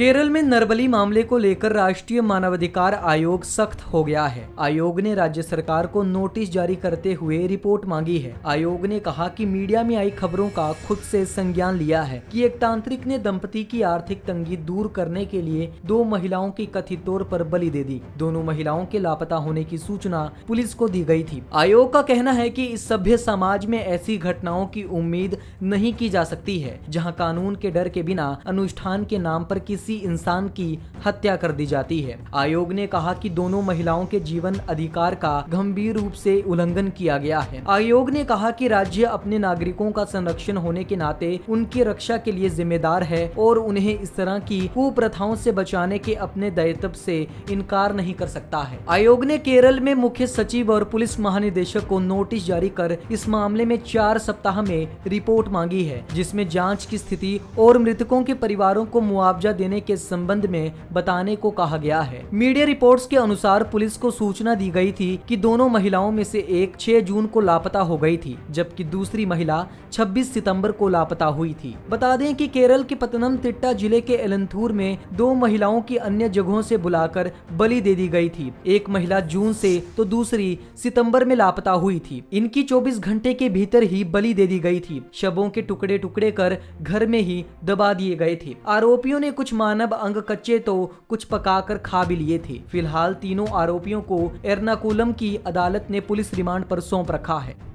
केरल में नरबली मामले को लेकर राष्ट्रीय मानवाधिकार आयोग सख्त हो गया है आयोग ने राज्य सरकार को नोटिस जारी करते हुए रिपोर्ट मांगी है आयोग ने कहा कि मीडिया में आई खबरों का खुद से संज्ञान लिया है कि एक तांत्रिक ने दंपति की आर्थिक तंगी दूर करने के लिए दो महिलाओं की कथित तौर पर बलि दे दी दोनों महिलाओं के लापता होने की सूचना पुलिस को दी गयी थी आयोग का कहना है की इस सभ्य समाज में ऐसी घटनाओं की उम्मीद नहीं की जा सकती है जहाँ कानून के डर के बिना अनुष्ठान के नाम आरोप किसी किसी इंसान की हत्या कर दी जाती है आयोग ने कहा कि दोनों महिलाओं के जीवन अधिकार का गंभीर रूप से उल्लंघन किया गया है आयोग ने कहा कि राज्य अपने नागरिकों का संरक्षण होने के नाते उनकी रक्षा के लिए जिम्मेदार है और उन्हें इस तरह की कुप्रथाओं से बचाने के अपने दायित्व से इनकार नहीं कर सकता है आयोग ने केरल में मुख्य सचिव और पुलिस महानिदेशक को नोटिस जारी कर इस मामले में चार सप्ताह में रिपोर्ट मांगी है जिसमे जाँच की स्थिति और मृतकों के परिवारों को मुआवजा देने होने के संबंध में बताने को कहा गया है मीडिया रिपोर्ट्स के अनुसार पुलिस को सूचना दी गई थी कि दोनों महिलाओं में से एक 6 जून को लापता हो गई थी जबकि दूसरी महिला 26 सितंबर को लापता हुई थी बता दें कि केरल के पतनम तिट्टा जिले के एलंथुर में दो महिलाओं की अन्य जगहों से बुलाकर बलि दे दी गई थी एक महिला जून से तो दूसरी सितंबर में लापता हुई थी इनकी 24 घंटे के भीतर ही बलि दे दी गई थी शवों के टुकड़े टुकड़े कर घर में ही दबा दिए गए थे आरोपियों ने कुछ मानव अंग कच्चे तो कुछ पकाकर खा भी लिए थे फिलहाल तीनों आरोपियों को एर्नाकुलम की अदालत ने पुलिस रिमांड पर सौंप रखा है